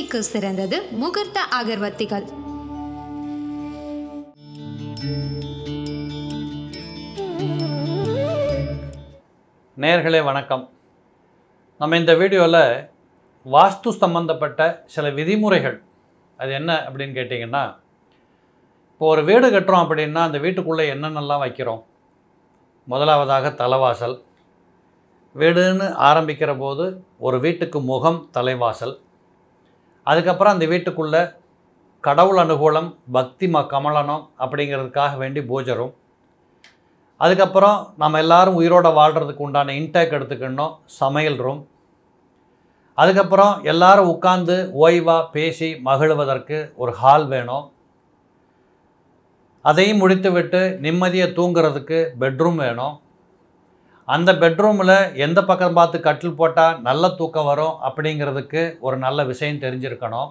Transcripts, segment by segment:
பூஜைக்கு சிறந்தது முகூர்த்த அகர்வத்திகள் நேர்களே வணக்கம் நம்ம இந்த வீடியோவில் வாஸ்து சம்பந்தப்பட்ட சில விதிமுறைகள் அது என்ன அப்படின்னு கேட்டிங்கன்னா இப்போ ஒரு வீடு கட்டுறோம் அப்படின்னா அந்த வீட்டுக்குள்ளே என்னென்னலாம் வைக்கிறோம் முதலாவதாக தலைவாசல் வீடுன்னு ஆரம்பிக்கிற போது ஒரு வீட்டுக்கு முகம் தலைவாசல் அதுக்கப்புறம் அந்த வீட்டுக்குள்ளே கடவுள் அனுகூலம் பக்தி ம கமலனம் அப்படிங்கிறதுக்காக வேண்டி பூஜரும் அதுக்கப்புறம் நம்ம எல்லோரும் உயிரோடு வாழ்கிறதுக்கு உண்டான இன்டேக் எடுத்துக்கணும் சமையல் ரூம் அதுக்கப்புறம் எல்லாரும் உட்காந்து ஓய்வாக பேசி மகிழ்வதற்கு ஒரு ஹால் வேணும் அதையும் முடித்துவிட்டு நிம்மதியை தூங்கிறதுக்கு பெட்ரூம் வேணும் அந்த பெட்ரூமில் எந்த பக்கம் பார்த்து கட்டில் போட்டால் நல்ல தூக்கம் வரும் அப்படிங்கிறதுக்கு ஒரு நல்ல விஷயம் தெரிஞ்சிருக்கணும்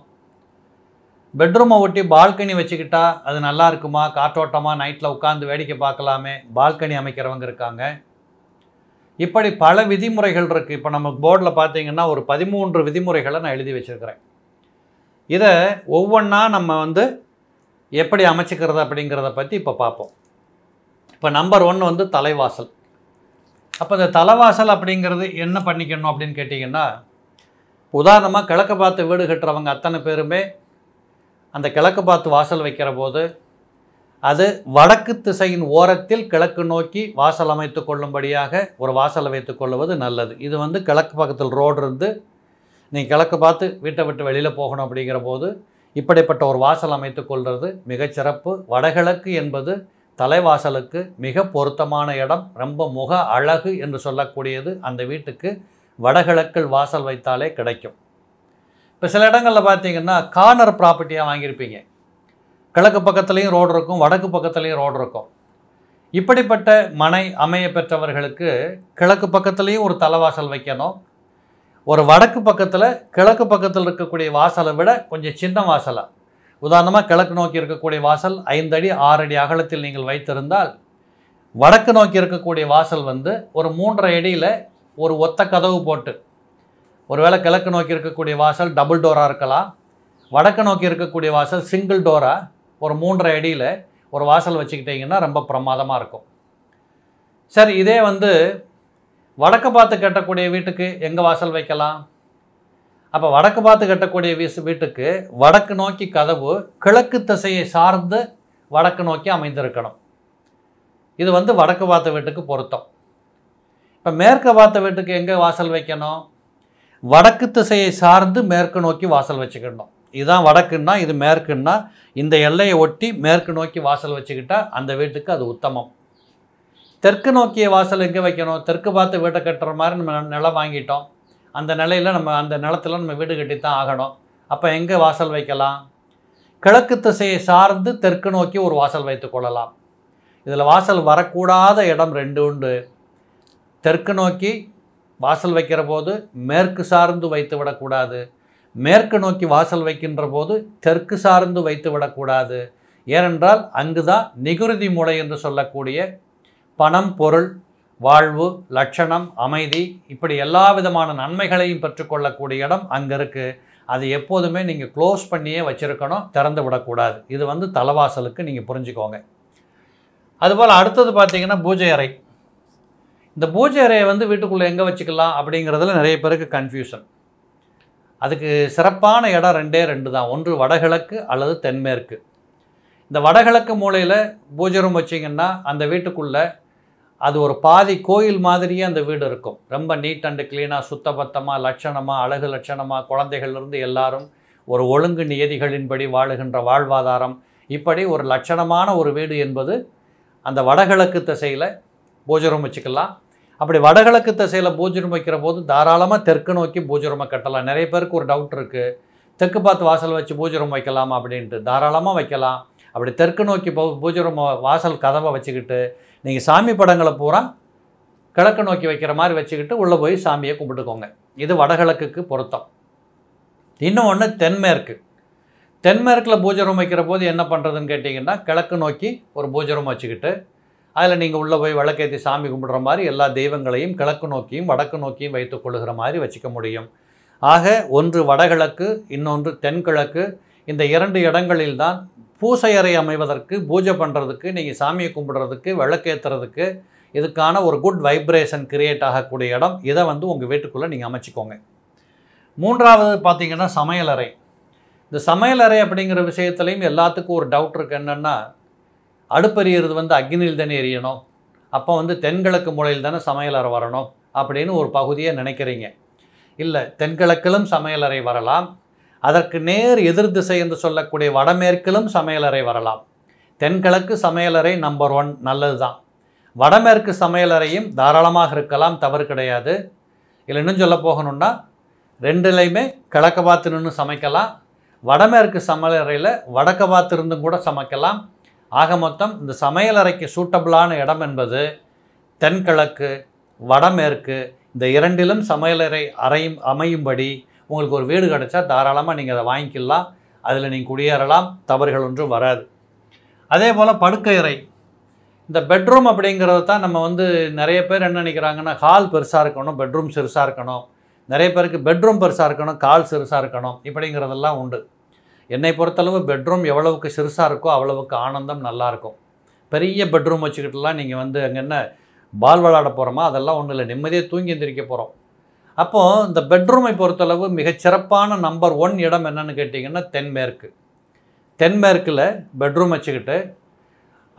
பெட்ரூமை ஒட்டி பால்கனி வச்சுக்கிட்டா அது நல்லா இருக்குமா காற்றோட்டமாக நைட்டில் உட்காந்து வேடிக்கை பார்க்கலாமே பால்கனி அமைக்கிறவங்க இருக்காங்க இப்படி பல விதிமுறைகள் இருக்குது இப்போ நம்ம போர்டில் பார்த்திங்கன்னா ஒரு பதிமூன்று விதிமுறைகளை நான் எழுதி வச்சுருக்கிறேன் இதை ஒவ்வொன்றா நம்ம வந்து எப்படி அமைச்சிக்கிறது அப்படிங்கிறத பற்றி இப்போ பார்ப்போம் இப்போ நம்பர் ஒன் வந்து தலைவாசல் அப்போ இந்த தலைவாசல் அப்படிங்கிறது என்ன பண்ணிக்கணும் அப்படின்னு கேட்டிங்கன்னா உதாரணமாக கிழக்கு பார்த்து வீடு கட்டுறவங்க அத்தனை பேருமே அந்த கிழக்கு பார்த்து வாசல் வைக்கிற போது அது வடக்கு திசையின் ஓரத்தில் கிழக்கு நோக்கி வாசல் அமைத்து கொள்ளும்படியாக ஒரு வாசலை வைத்து கொள்வது நல்லது இது வந்து கிழக்கு பக்கத்தில் ரோடு இருந்து நீங்கள் கிழக்கு பார்த்து வீட்டை விட்டு வெளியில் போகணும் அப்படிங்கிற போது இப்படிப்பட்ட ஒரு வாசல் அமைத்து கொள்வது மிகச்சிறப்பு வடகிழக்கு என்பது தலைவாசலுக்கு மிக பொருத்தமான இடம் ரொம்ப முக அழகு என்று சொல்லக்கூடியது அந்த வீட்டுக்கு வடகிழக்கில் வாசல் வைத்தாலே கிடைக்கும் இப்போ சில இடங்களில் பார்த்தீங்கன்னா கார்னர் ப்ராப்பர்ட்டியாக வாங்கியிருப்பீங்க கிழக்கு பக்கத்துலேயும் ரோடு இருக்கும் வடக்கு பக்கத்துலேயும் ரோடு இருக்கும் இப்படிப்பட்ட மனை அமைய பெற்றவர்களுக்கு கிழக்கு பக்கத்துலேயும் ஒரு தலைவாசல் வைக்கணும் ஒரு வடக்கு பக்கத்தில் கிழக்கு பக்கத்தில் இருக்கக்கூடிய வாசலை விட கொஞ்சம் சின்ன வாசலாக உதாரணமாக கிழக்கு நோக்கி இருக்கக்கூடிய வாசல் ஐந்தடி ஆறு அடி அகலத்தில் நீங்கள் வைத்திருந்தால் வடக்கு நோக்கி இருக்கக்கூடிய வாசல் வந்து ஒரு மூன்றரை அடியில் ஒரு ஒத்த கதவு போட்டு ஒருவேளை கிழக்கு நோக்கி இருக்கக்கூடிய வாசல் டபுள் டோராக இருக்கலாம் வடக்கு நோக்கி இருக்கக்கூடிய வாசல் சிங்கிள் டோராக ஒரு மூன்றரை அடியில் ஒரு வாசல் வச்சுக்கிட்டிங்கன்னா ரொம்ப பிரமாதமாக இருக்கும் சரி இதே வந்து வடக்கு பார்த்து கட்டக்கூடிய வீட்டுக்கு எங்கே வாசல் வைக்கலாம் அப்போ வடக்கு பார்த்து கட்டக்கூடிய வீசு வீட்டுக்கு வடக்கு நோக்கி கதவு கிழக்கு திசையை சார்ந்து வடக்கு நோக்கி அமைந்திருக்கணும் இது வந்து வடக்கு பார்த்த வீட்டுக்கு பொருத்தம் இப்போ மேற்கு பார்த்த வீட்டுக்கு எங்கே வாசல் வைக்கணும் வடக்கு திசையை சார்ந்து மேற்கு நோக்கி வாசல் வச்சுக்கணும் இதுதான் வடக்குன்னா இது மேற்குன்னா இந்த எல்லையை ஒட்டி மேற்கு நோக்கி வாசல் வச்சுக்கிட்டால் அந்த வீட்டுக்கு அது உத்தமம் தெற்கு நோக்கிய வாசல் எங்கே வைக்கணும் தெற்கு பார்த்து வீட்டை கட்டுற மாதிரி நம்ம நிலம் வாங்கிட்டோம் அந்த நிலையில் நம்ம அந்த நிலத்தில் நம்ம வீடு கட்டி தான் ஆகணும் அப்போ எங்கே வாசல் வைக்கலாம் கிழக்கு திசையை சார்ந்து தெற்கு நோக்கி ஒரு வாசல் வைத்து கொள்ளலாம் இதில் வாசல் வரக்கூடாத இடம் ரெண்டு உண்டு தெற்கு நோக்கி வாசல் வைக்கிற போது மேற்கு சார்ந்து வைத்து விடக்கூடாது மேற்கு நோக்கி வாசல் வைக்கின்ற போது தெற்கு சார்ந்து வைத்து விடக்கூடாது ஏனென்றால் அங்குதான் நிகுருதி மூளை என்று சொல்லக்கூடிய பணம் பொருள் வாழ்வு லட்சணம் அமைதி இப்படி எல்லா விதமான நன்மைகளையும் பெற்றுக்கொள்ளக்கூடிய இடம் அங்கே இருக்குது அது எப்போதுமே நீங்கள் க்ளோஸ் பண்ணியே வச்சுருக்கணும் திறந்து விடக்கூடாது இது வந்து தலைவாசலுக்கு நீங்கள் புரிஞ்சுக்கோங்க அதுபோல் அடுத்தது பார்த்திங்கன்னா பூஜை அறை இந்த பூஜை அறையை வந்து வீட்டுக்குள்ளே எங்கே வச்சுக்கலாம் அப்படிங்கிறதுல நிறைய பேருக்கு கன்ஃபியூஷன் அதுக்கு சிறப்பான இடம் ரெண்டே ரெண்டு தான் ஒன்று வடகிழக்கு அல்லது தென்மேற்கு இந்த வடகிழக்கு மூலையில் பூஜை ரூம் வச்சிங்கன்னா அந்த வீட்டுக்குள்ளே அது ஒரு பாதி கோயில் மாதிரியே அந்த வீடு இருக்கும் ரொம்ப நீட் அண்டு க்ளீனாக சுத்தபத்தமாக லட்சணமாக அழகு லட்சணமாக குழந்தைகள்லேருந்து எல்லாரும் ஒரு ஒழுங்கு நியதிகளின்படி வாழுகின்ற வாழ்வாதாரம் இப்படி ஒரு லட்சணமான ஒரு வீடு என்பது அந்த வடகிழக்கு திசையில் பூஜரம் வச்சுக்கலாம் அப்படி வடகிழக்கு திசையில் பூஜரம் வைக்கிற போது தாராளமாக தெற்கு நோக்கி பூஜரமாக கட்டலாம் நிறைய பேருக்கு ஒரு டவுட் இருக்குது தெற்கு பார்த்து வாசல் வச்சு பூஜரம் வைக்கலாம் அப்படின்ட்டு தாராளமாக வைக்கலாம் அப்படி தெற்கு நோக்கி பூஜரம் வாசல் கதவை வச்சுக்கிட்டு நீங்கள் சாமி படங்களை பூரா கிழக்கு நோக்கி வைக்கிற மாதிரி வச்சுக்கிட்டு உள்ளே போய் சாமியை கும்பிட்டுக்கோங்க இது வடகிழக்குக்கு பொருத்தம் இன்னும் ஒன்று தென்மேற்கு தென்மேற்கில் பூஜரம் வைக்கிற போது என்ன பண்ணுறதுன்னு கேட்டிங்கன்னா கிழக்கு நோக்கி ஒரு பூஜை ரூம் வச்சுக்கிட்டு அதில் நீங்கள் உள்ளே போய் விளக்கேற்றி சாமி கும்பிடுற மாதிரி எல்லா தெய்வங்களையும் கிழக்கு நோக்கியும் வடக்கு நோக்கியும் வைத்து கொள்ளுகிற மாதிரி வச்சுக்க முடியும் ஆக ஒன்று வடகிழக்கு இன்னொன்று தென்கிழக்கு இந்த இரண்டு இடங்களில்தான் பூசை அறை அமைவதற்கு பூஜை பண்ணுறதுக்கு நீங்கள் சாமியை கும்பிட்றதுக்கு விளக்கேற்றுறதுக்கு இதுக்கான ஒரு குட் வைப்ரேஷன் கிரியேட் ஆகக்கூடிய இடம் இதை வந்து உங்கள் வீட்டுக்குள்ளே நீங்கள் அமைச்சிக்கோங்க மூன்றாவது பார்த்திங்கன்னா சமையலறை இந்த சமையலறை அப்படிங்கிற விஷயத்துலையும் எல்லாத்துக்கும் ஒரு டவுட் இருக்குது என்னென்னா அடுப்பெறியறது வந்து அக்னியில் தானே எரியணும் அப்போ வந்து தென்கிழக்கு மூலையில் தானே சமையலறை வரணும் அப்படின்னு ஒரு பகுதியை நினைக்கிறீங்க இல்லை தென்கிழக்கிலும் சமையலறை வரலாம் அதற்கு நேர் எதிர் திசை என்று சொல்லக்கூடிய வடமேற்கிலும் சமையலறை வரலாம் தென்கிழக்கு சமையலறை நம்பர் ஒன் நல்லது தான் வடமேற்கு சமையலறையும் தாராளமாக இருக்கலாம் தவறு கிடையாது இல்லை இன்னும் சொல்ல போகணும்னா ரெண்டுலேயுமே கிழக்க பார்த்து நின்று சமைக்கலாம் வடமேற்கு சமையலறையில் வடக்க பார்த்து இருந்தும் கூட சமைக்கலாம் ஆக மொத்தம் இந்த சமையலறைக்கு சூட்டபிளான இடம் என்பது தென்கிழக்கு வடமேற்கு இந்த இரண்டிலும் சமையலறை அறையும் அமையும்படி உங்களுக்கு ஒரு வீடு கிடச்சா தாராளமாக நீங்கள் அதை வாங்கிக்கலாம் அதில் நீங்கள் குடியேறலாம் தவறுகள் ஒன்றும் வராது அதே போல் படுக்கையறை இந்த பெட்ரூம் அப்படிங்கிறது தான் நம்ம வந்து நிறைய பேர் என்ன நினைக்கிறாங்கன்னா ஹால் பெருசாக இருக்கணும் பெட்ரூம் சிறுசாக இருக்கணும் நிறைய பேருக்கு பெட்ரூம் பெருசாக இருக்கணும் கால் சிறுசாக இருக்கணும் இப்படிங்கிறதெல்லாம் உண்டு என்னை பொறுத்தளவு பெட்ரூம் எவ்வளவுக்கு சிறுசாக இருக்கோ அவ்வளவுக்கு ஆனந்தம் நல்லாயிருக்கும் பெரிய பெட்ரூம் வச்சுக்கிட்டுலாம் நீங்கள் வந்து அங்கே என்ன பால் விளாட போகிறோமா அதெல்லாம் ஒன்றும் இல்லை நிம்மதியாக தூங்கி எந்திரிக்க போகிறோம் அப்போது இந்த பெட்ரூமை பொறுத்தளவு மிகச்சிறப்பான நம்பர் ஒன் இடம் என்னன்னு கேட்டிங்கன்னா தென்மேற்கு தென்மேற்கில் பெட்ரூம் வச்சுக்கிட்டு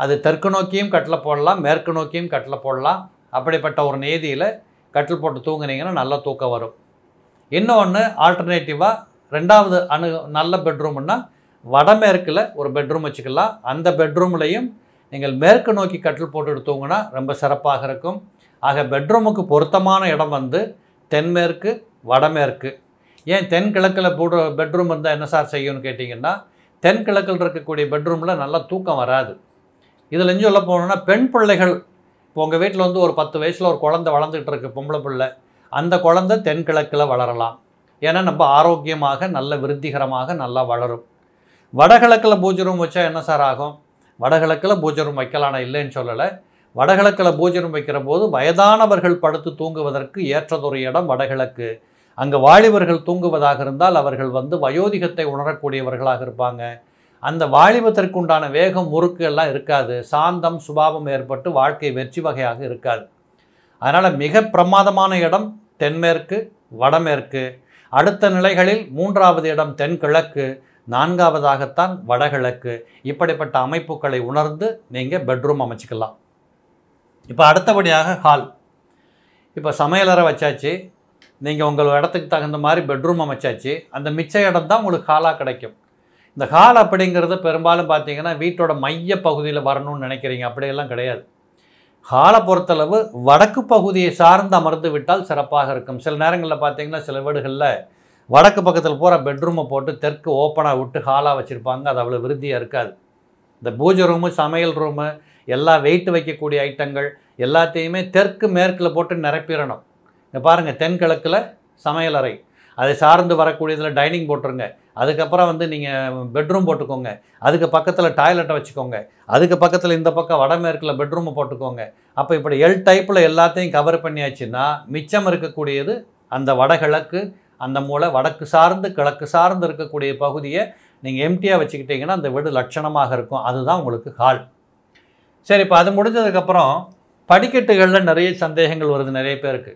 அது தெற்கு நோக்கியும் கட்டில் போடலாம் மேற்கு நோக்கியும் கட்டில் போடலாம் அப்படிப்பட்ட ஒரு நேதியில் கட்டில் போட்டு தூங்குனீங்கன்னா நல்ல தூக்கம் வரும் இன்னொன்று ஆல்டர்னேட்டிவாக ரெண்டாவது அணு நல்ல பெட்ரூம்னா வடமேற்கில் ஒரு பெட்ரூம் வச்சுக்கலாம் அந்த பெட்ரூம்லேயும் நீங்கள் மேற்கு நோக்கி கட்டில் போட்டுட்டு தூங்கினா ரொம்ப சிறப்பாக இருக்கும் ஆக பெட்ரூமுக்கு பொருத்தமான இடம் வந்து தென்மேற்கு வடமேற்கு ஏன் தென்கிழக்கில் போடு பெட்ரூம் இருந்தால் என்ன சார் செய்யணும்னு கேட்டிங்கன்னா தென்கிழக்கில் இருக்கக்கூடிய பெட்ரூமில் நல்லா தூக்கம் வராது இதில் இருந்து சொல்ல போனோம்னா பெண் பிள்ளைகள் இப்போ உங்கள் வீட்டில் வந்து ஒரு பத்து வயசில் ஒரு குழந்தை வளர்ந்துக்கிட்டு இருக்கு பொம்பளை பிள்ளை அந்த குழந்தை தென்கிழக்கில் வளரலாம் ஏன்னா நம்ம ஆரோக்கியமாக நல்ல விருத்திகரமாக நல்லா வளரும் வடகிழக்கில் பூஜை ரூம் வச்சால் என்ன சார் ஆகும் வடகிழக்கில் பூஜை ரூம் வைக்கலான இல்லைன்னு சொல்லலை வடகிழக்கில் பூஜனம் வைக்கிற போது வயதானவர்கள் படுத்து தூங்குவதற்கு ஏற்றதொரு இடம் வடகிழக்கு அங்கே வாலிபர்கள் தூங்குவதாக இருந்தால் அவர்கள் வந்து வயோதிகத்தை உணரக்கூடியவர்களாக இருப்பாங்க அந்த வாலிபத்திற்குண்டான வேகம் முறுக்கு எல்லாம் இருக்காது சாந்தம் சுபாவம் ஏற்பட்டு வாழ்க்கை வெற்றி வகையாக இருக்காது அதனால் மிக பிரமாதமான இடம் தென்மேற்கு வடமேற்கு அடுத்த நிலைகளில் மூன்றாவது இடம் தென்கிழக்கு நான்காவதாகத்தான் வடகிழக்கு இப்படிப்பட்ட அமைப்புகளை உணர்ந்து நீங்கள் பெட்ரூம் அமைச்சிக்கலாம் இப்போ அடுத்தபடியாக ஹால் இப்போ சமையலறை வச்சாச்சு நீங்கள் உங்கள் இடத்துக்கு தகுந்த மாதிரி பெட்ரூம் அமைச்சாச்சு அந்த மிச்ச இடம் தான் உங்களுக்கு ஹாலாக கிடைக்கும் இந்த ஹால் அப்படிங்கிறது பெரும்பாலும் பார்த்தீங்கன்னா வீட்டோட மைய பகுதியில் வரணும்னு நினைக்கிறீங்க அப்படியெல்லாம் கிடையாது ஹாலை பொறுத்தளவு வடக்கு பகுதியை சார்ந்து அமர்ந்து விட்டால் சிறப்பாக இருக்கும் சில நேரங்களில் பார்த்தீங்கன்னா சில வீடுகளில் வடக்கு பக்கத்தில் பூரா பெட்ரூமை போட்டு தெற்கு ஓப்பனாக விட்டு ஹாலாக வச்சுருப்பாங்க அது அவ்வளோ விருத்தியாக இருக்காது இந்த பூஜை ரூமு சமையல் ரூமு எல்லா வெயிட் வைக்கக்கூடிய ஐட்டங்கள் எல்லாத்தையுமே தெற்கு மேற்கில் போட்டு நிரப்பிடணும் இங்கே பாருங்கள் தென்கிழக்கில் சமையலறை அதை சார்ந்து வரக்கூடியதில் டைனிங் போட்டுருங்க அதுக்கப்புறம் வந்து நீங்கள் பெட்ரூம் போட்டுக்கோங்க அதுக்கு பக்கத்தில் டாய்லெட்டை வச்சுக்கோங்க அதுக்கு பக்கத்தில் இந்த பக்கம் வடமேற்கில் பெட்ரூமை போட்டுக்கோங்க அப்போ இப்படி எல் டைப்பில் எல்லாத்தையும் கவர் பண்ணியாச்சுன்னா மிச்சம் இருக்கக்கூடியது அந்த வடகிழக்கு அந்த மூளை வடக்கு சார்ந்து கிழக்கு சார்ந்து இருக்கக்கூடிய பகுதியை நீங்கள் எம்டியாக வச்சுக்கிட்டிங்கன்னா அந்த வீடு லட்சணமாக இருக்கும் அதுதான் உங்களுக்கு ஹால் சரி இப்போ அது முடிஞ்சதுக்கப்புறம் படிக்கட்டுகளில் நிறைய சந்தேகங்கள் வருது நிறைய பேருக்கு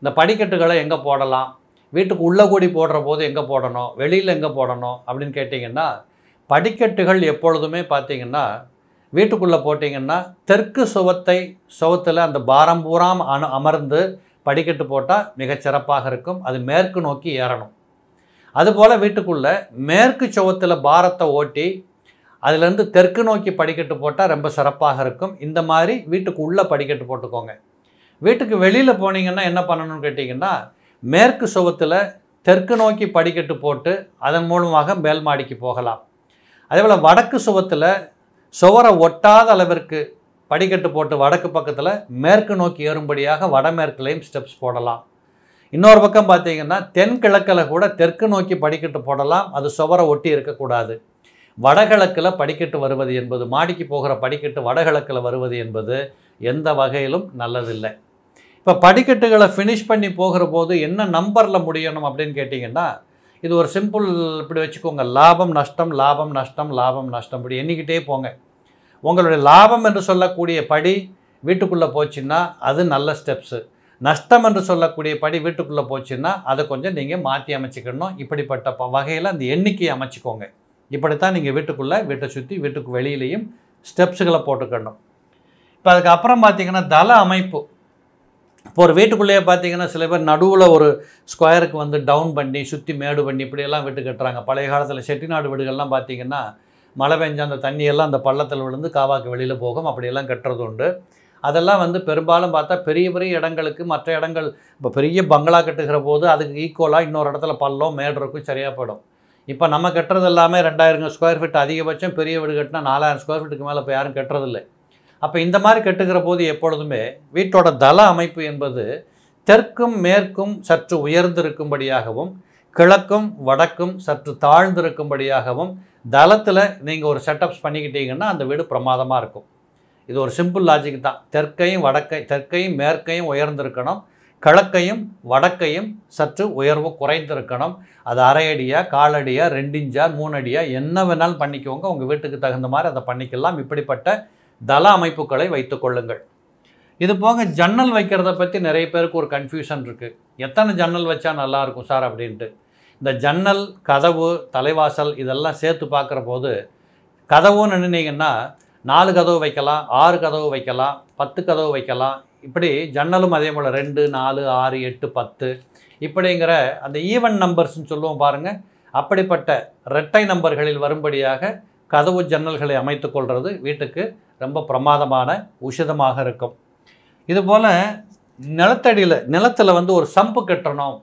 இந்த படிக்கட்டுகளை எங்கே போடலாம் வீட்டுக்கு உள்ளே கூடி போடுற போது எங்கே போடணும் வெளியில் எங்கே போடணும் அப்படின்னு கேட்டிங்கன்னா படிக்கட்டுகள் எப்பொழுதுமே பார்த்திங்கன்னா வீட்டுக்குள்ளே போட்டிங்கன்னா தெற்கு சுவத்தை சுவத்தில் அந்த பாரம் பூராம் அணு அமர்ந்து படிக்கட்டு போட்டால் மிகச்சிறப்பாக இருக்கும் அது மேற்கு நோக்கி ஏறணும் அதுபோல் வீட்டுக்குள்ளே மேற்கு சுவத்தில் பாரத்தை ஓட்டி அதுலேருந்து தெற்கு நோக்கி படிக்கட்டு போட்டால் ரொம்ப சிறப்பாக இருக்கும் இந்த மாதிரி வீட்டுக்கு உள்ளே படிக்கட்டு போட்டுக்கோங்க வீட்டுக்கு வெளியில் போனீங்கன்னா என்ன பண்ணணும்னு கேட்டிங்கன்னா மேற்கு சுவத்தில் தெற்கு நோக்கி படிக்கட்டு போட்டு அதன் மூலமாக மேல் மாடிக்கு போகலாம் அதே போல் வடக்கு சுவத்தில் சுவரை ஒட்டாத அளவிற்கு படிக்கட்டு போட்டு வடக்கு பக்கத்தில் மேற்கு நோக்கி ஏறும்படியாக வடமேற்குலேயும் ஸ்டெப்ஸ் போடலாம் இன்னொரு பக்கம் பார்த்தீங்கன்னா தென்கிழக்கில் கூட தெற்கு நோக்கி படிக்கட்டு போடலாம் அது சுவரை ஒட்டி இருக்கக்கூடாது வடகிழக்கில் படிக்கட்டு வருவது என்பது மாடிக்கு போகிற படிக்கட்டு வடகிழக்கில் வருவது என்பது எந்த வகையிலும் நல்லதில்லை இப்போ படிக்கட்டுகளை ஃபினிஷ் பண்ணி போகிற போது என்ன நம்பரில் முடியணும் அப்படின்னு கேட்டிங்கன்னா இது ஒரு சிம்பிள் இப்படி வச்சுக்கோங்க லாபம் நஷ்டம் லாபம் நஷ்டம் லாபம் நஷ்டம் இப்படி எண்ணிக்கிட்டே போங்க உங்களுடைய லாபம் என்று சொல்லக்கூடிய படி வீட்டுக்குள்ளே போச்சுன்னா அது நல்ல ஸ்டெப்ஸு நஷ்டம் என்று சொல்லக்கூடிய படி வீட்டுக்குள்ளே போச்சுன்னா அதை கொஞ்சம் நீங்கள் மாற்றி அமைச்சிக்கணும் இப்படிப்பட்ட வகையில் அந்த எண்ணிக்கையை அமைச்சிக்கோங்க இப்படித்தான் நீங்கள் வீட்டுக்குள்ளே வீட்டை சுற்றி வீட்டுக்கு வெளியிலையும் ஸ்டெப்ஸுகளை போட்டுக்கணும் இப்போ அதுக்கப்புறம் பார்த்திங்கன்னா தலை அமைப்பு இப்போ ஒரு வீட்டுக்குள்ளேயே பார்த்தீங்கன்னா சில பேர் நடுவில் ஒரு ஸ்கொயருக்கு வந்து டவுன் பண்ணி சுற்றி மேடு பண்ணி இப்படியெல்லாம் வீட்டு கட்டுறாங்க பழைய காலத்தில் செட்டிநாடு வீடுகள்லாம் பார்த்திங்கன்னா மழை பெஞ்ச அந்த தண்ணியெல்லாம் அந்த பள்ளத்தில் விழுந்து காவாக்கு வெளியில் போகும் அப்படியெல்லாம் கட்டுறது உண்டு அதெல்லாம் வந்து பெரும்பாலும் பார்த்தா பெரிய பெரிய இடங்களுக்கு மற்ற இடங்கள் இப்போ பெரிய பங்களா கட்டுகிற போது அதுக்கு ஈக்குவலாக இன்னொரு இடத்துல பள்ளம் மேடு இருக்கும் சரியாக போயிடும் இப்போ நம்ம கட்டுறது எல்லாமே ரெண்டாயிரம் ஸ்கொயர் ஃபீட் அதிகபட்சம் பெரிய வீடு கட்டினா நாலாயிரம் ஸ்கொயர் ஃபீட்டுக்கு மேலே இப்போ யாரும் கட்டுறதில்லை அப்போ இந்த மாதிரி கட்டுக்கிற போது எப்பொழுதுமே வீட்டோட தள அமைப்பு என்பது தெற்கும் மேற்கும் சற்று உயர்ந்திருக்கும்படியாகவும் கிழக்கும் வடக்கும் சற்று தாழ்ந்திருக்கும்படியாகவும் தளத்தில் நீங்கள் ஒரு செட்டப்ஸ் பண்ணிக்கிட்டீங்கன்னா அந்த வீடு பிரமாதமாக இருக்கும் இது ஒரு சிம்பிள் லாஜிக் தான் தெற்கையும் வடக்கை தெற்கையும் மேற்கையும் உயர்ந்திருக்கணும் கிழக்கையும் வடக்கையும் சற்று உயர்வு குறைந்திருக்கணும் அது அரை அடியாக காலடியாக ரெண்டு மூணு என்ன வேணாலும் பண்ணிக்கோங்க உங்கள் வீட்டுக்கு தகுந்த மாதிரி அதை பண்ணிக்கலாம் இப்படிப்பட்ட தள அமைப்புகளை வைத்து கொள்ளுங்கள் இது போக ஜன்னல் வைக்கிறத பற்றி நிறைய பேருக்கு ஒரு கன்ஃபியூஷன் இருக்குது எத்தனை ஜன்னல் வச்சா நல்லாயிருக்கும் சார் அப்படின்ட்டு இந்த ஜன்னல் கதவு தலைவாசல் இதெல்லாம் சேர்த்து பார்க்குற போது கதவுன்னு நினைங்கன்னா நாலு கதவு வைக்கலாம் ஆறு கதவு வைக்கலாம் பத்து கதவு வைக்கலாம் இப்படி ஜன்னலும் அதே போல் ரெண்டு நாலு ஆறு எட்டு பத்து இப்படிங்கிற அந்த ஈவன் நம்பர்ஸ்ன்னு சொல்லுவோம் பாருங்கள் அப்படிப்பட்ட ரெட்டை நம்பர்களில் வரும்படியாக கதவு ஜன்னல்களை அமைத்து கொள்வது வீட்டுக்கு ரொம்ப பிரமாதமான உஷிதமாக இருக்கும் இதுபோல் நிலத்தடியில் நிலத்தில் வந்து ஒரு சம்பு கட்டணும்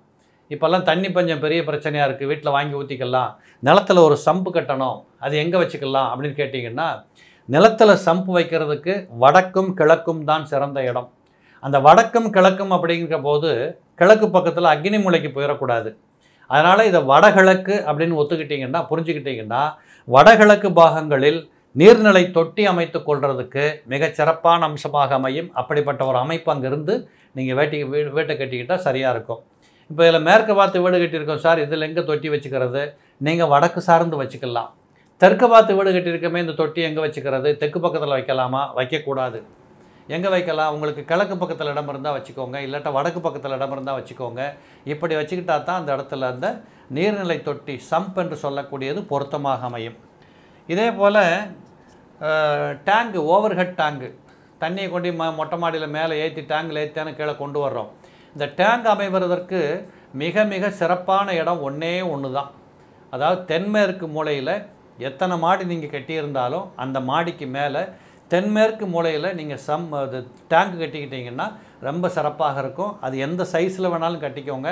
இப்போல்லாம் தண்ணி பஞ்சம் பெரிய பிரச்சனையாக இருக்குது வீட்டில் வாங்கி ஊற்றிக்கலாம் நிலத்தில் ஒரு சம்பு கட்டணும் அது எங்கே வச்சுக்கலாம் அப்படின்னு கேட்டிங்கன்னா நிலத்தில் சம்பு வைக்கிறதுக்கு வடக்கும் கிழக்கும் தான் சிறந்த இடம் அந்த வடக்கும் கிழக்கும் அப்படிங்கிற போது கிழக்கு பக்கத்தில் அக்னி மூலைக்கு போயிடக்கூடாது அதனால் இதை வடகிழக்கு அப்படின்னு ஒத்துக்கிட்டிங்கன்னா புரிஞ்சுக்கிட்டிங்கன்னா வடகிழக்கு பாகங்களில் நீர்நிலை தொட்டி அமைத்து கொள்வதுக்கு மிகச் சிறப்பான அம்சமாக அமையும் அப்படிப்பட்ட ஒரு அமைப்பு அங்கேருந்து நீங்கள் வேட்டி வீடு வீட்டை கட்டிக்கிட்டால் சரியாக இருக்கும் இப்போ இதில் மேற்கு பார்த்து வீடு கட்டியிருக்கோம் சார் இதில் எங்கே தொட்டி வச்சுக்கிறது நீங்கள் வடக்கு சார்ந்து வச்சுக்கலாம் தெற்கு பார்த்து வீடு கட்டியிருக்கமே இந்த தொட்டி எங்கே வச்சுக்கிறது தெற்கு பக்கத்தில் வைக்கலாமா வைக்கக்கூடாது எங்கே வைக்கலாம் உங்களுக்கு கிழக்கு பக்கத்தில் இடம் இருந்தால் வச்சுக்கோங்க இல்லாட்ட வடக்கு பக்கத்தில் இடம் இருந்தால் வச்சுக்கோங்க இப்படி வச்சுக்கிட்டா தான் அந்த இடத்துல அந்த நீர்நிலை தொட்டி சம்ப் என்று சொல்லக்கூடியது பொருத்தமாக அமையும் இதே போல் டேங்கு ஓவர்ஹெட் டேங்கு தண்ணியை கொண்டு ம மொட்டை மாடியில் மேலே ஏற்றி டேங்கில் ஏற்றியான கீழே கொண்டு வர்றோம் இந்த டேங்க் அமைவதற்கு மிக மிக சிறப்பான இடம் ஒன்றே ஒன்று தான் அதாவது தென்மேற்கு மூலையில் எத்தனை மாடி நீங்கள் கட்டியிருந்தாலும் அந்த மாடிக்கு மேலே தென்மேற்கு மூலையில் நீங்கள் சம் அது டேங்க்கு கட்டிக்கிட்டிங்கன்னா ரொம்ப சிறப்பாக இருக்கும் அது எந்த சைஸில் வேணாலும் கட்டிக்கோங்க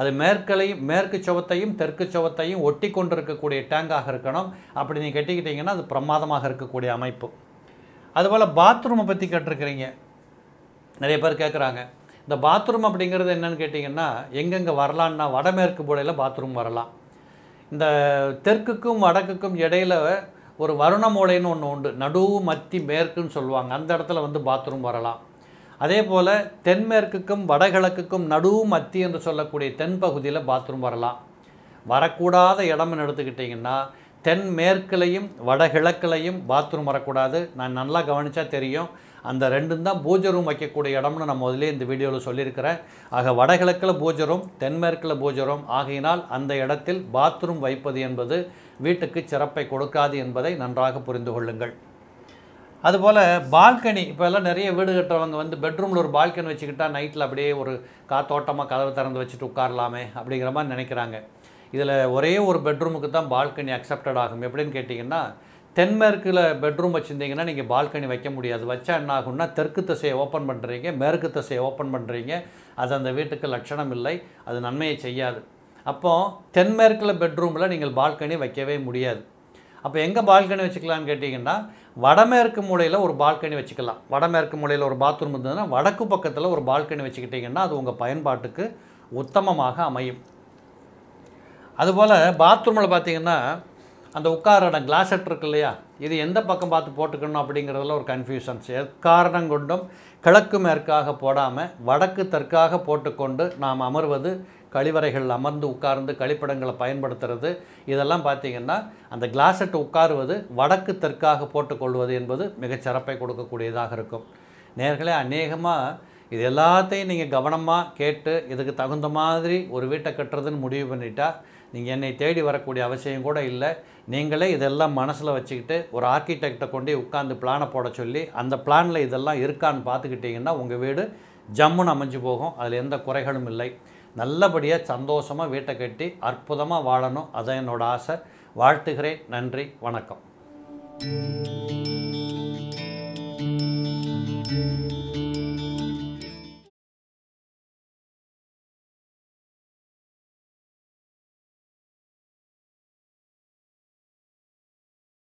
அது மேற்கலையும் மேற்கு சுவத்தையும் தெற்கு சுவத்தையும் ஒட்டி கொண்டு இருக்கக்கூடிய டேங்காக இருக்கணும் அப்படி நீங்கள் கட்டிக்கிட்டிங்கன்னா அது பிரமாதமாக இருக்கக்கூடிய அமைப்பு அதுபோல் பாத்ரூமை பற்றி கேட்டிருக்கிறீங்க நிறைய பேர் கேட்குறாங்க இந்த பாத்ரூம் அப்படிங்கிறது என்னென்னு கேட்டிங்கன்னா எங்கெங்கே வரலான்னா வடமேற்கு மூலையில் பாத்ரூம் வரலாம் இந்த தெற்குக்கும் வடக்குக்கும் இடையில் ஒரு வருண மூளைன்னு ஒன்று உண்டு நடுவு மத்தி மேற்குன்னு சொல்லுவாங்க அந்த இடத்துல வந்து பாத்ரூம் வரலாம் அதே போல் தென்மேற்குக்கும் வடகிழக்குக்கும் நடுவு மத்தி என்று சொல்லக்கூடிய தென் பகுதியில் பாத்ரூம் வரலாம் வரக்கூடாத இடம்னு எடுத்துக்கிட்டிங்கன்னா தென்மேற்குலையும் வடகிழக்குலையும் பாத்ரூம் வரக்கூடாது நான் நல்லா கவனித்தா தெரியும் அந்த ரெண்டும் தான் பூஜை ரூம் வைக்கக்கூடிய இடம்னு நான் முதலே இந்த வீடியோவில் சொல்லியிருக்கிறேன் ஆக வடகிழக்கில் பூஜை ரூம் தென்மேற்கில் பூஜை ரூம் ஆகையினால் அந்த இடத்தில் பாத்ரூம் வைப்பது என்பது வீட்டுக்கு சிறப்பை கொடுக்காது என்பதை நன்றாக புரிந்து கொள்ளுங்கள் அதுபோல் பால்கனி இப்போல்லாம் நிறைய வீடு கட்டுறவங்க வந்து பெட்ரூமில் ஒரு பால்கனி வச்சுக்கிட்டால் நைட்டில் அப்படியே ஒரு காத்தோட்டமாக கதவு திறந்து வச்சுட்டு உட்காரலாமே அப்படிங்கிற மாதிரி நினைக்கிறாங்க இதில் ஒரே ஒரு பெட்ரூமுக்கு தான் பால்கனி அக்செப்டட் ஆகும் எப்படின்னு கேட்டிங்கன்னா தென்மேற்கில் பெட்ரூம் வச்சுருந்தீங்கன்னா நீங்கள் பால்கனி வைக்க முடியாது வச்சா என்ன ஆகும்னா தெற்கு திசையை ஓப்பன் பண்ணுறீங்க மேற்கு திசையை ஓப்பன் பண்ணுறீங்க அது அந்த வீட்டுக்கு லட்சணம் இல்லை அது நன்மையை செய்யாது அப்போ தென்மேற்கில் பெட்ரூமில் நீங்கள் பால்கனி வைக்கவே முடியாது அப்போ எங்கே பால்கனி வச்சுக்கலான்னு கேட்டிங்கன்னா வடமேற்கு மூலையில் ஒரு பால்கனி வச்சுக்கலாம் வடமேற்கு மூலையில் ஒரு பாத்ரூம் இருந்ததுன்னா வடக்கு பக்கத்தில் ஒரு பால்கனி வச்சுக்கிட்டிங்கன்னா அது உங்கள் பயன்பாட்டுக்கு உத்தமமாக அமையும் அதுபோல் பாத்ரூமில் பார்த்திங்கன்னா அந்த உட்கார இடம் கிளாசட் இருக்கு இல்லையா இது எந்த பக்கம் பார்த்து போட்டுக்கணும் அப்படிங்கிறதுல ஒரு கன்ஃபியூஷன்ஸ் எக்காரணம் கொண்டும் கிழக்கு மேற்காக போடாமல் வடக்கு தெற்காக போட்டுக்கொண்டு நாம் அமர்வது கழிவறைகள் அமர்ந்து உட்கார்ந்து கழிப்பிடங்களை பயன்படுத்துறது இதெல்லாம் பார்த்திங்கன்னா அந்த கிளாஸட் உட்காருவது வடக்கு தெற்காக போட்டுக்கொள்வது என்பது மிகச்சிறப்பை கொடுக்கக்கூடியதாக இருக்கும் நேர்களே அநேகமாக இது எல்லாத்தையும் நீங்கள் கவனமாக கேட்டு இதுக்கு தகுந்த மாதிரி ஒரு வீட்டை கட்டுறதுன்னு முடிவு பண்ணிட்டா நீங்கள் என்னை தேடி வரக்கூடிய அவசியம் கூட இல்லை நீங்களே இதெல்லாம் மனசில் வச்சுக்கிட்டு ஒரு ஆர்கிடெக்டை கொண்டு உட்காந்து பிளானை போட சொல்லி அந்த பிளானில் இதெல்லாம் இருக்கான்னு பார்த்துக்கிட்டிங்கன்னா உங்கள் வீடு ஜம்முன்னு அமைஞ்சு போகும் அதில் எந்த குறைகளும் இல்லை நல்லபடியாக சந்தோஷமாக வீட்டை கட்டி அற்புதமாக வாழணும் அதை என்னோட ஆசை வாழ்த்துகிறேன் நன்றி வணக்கம்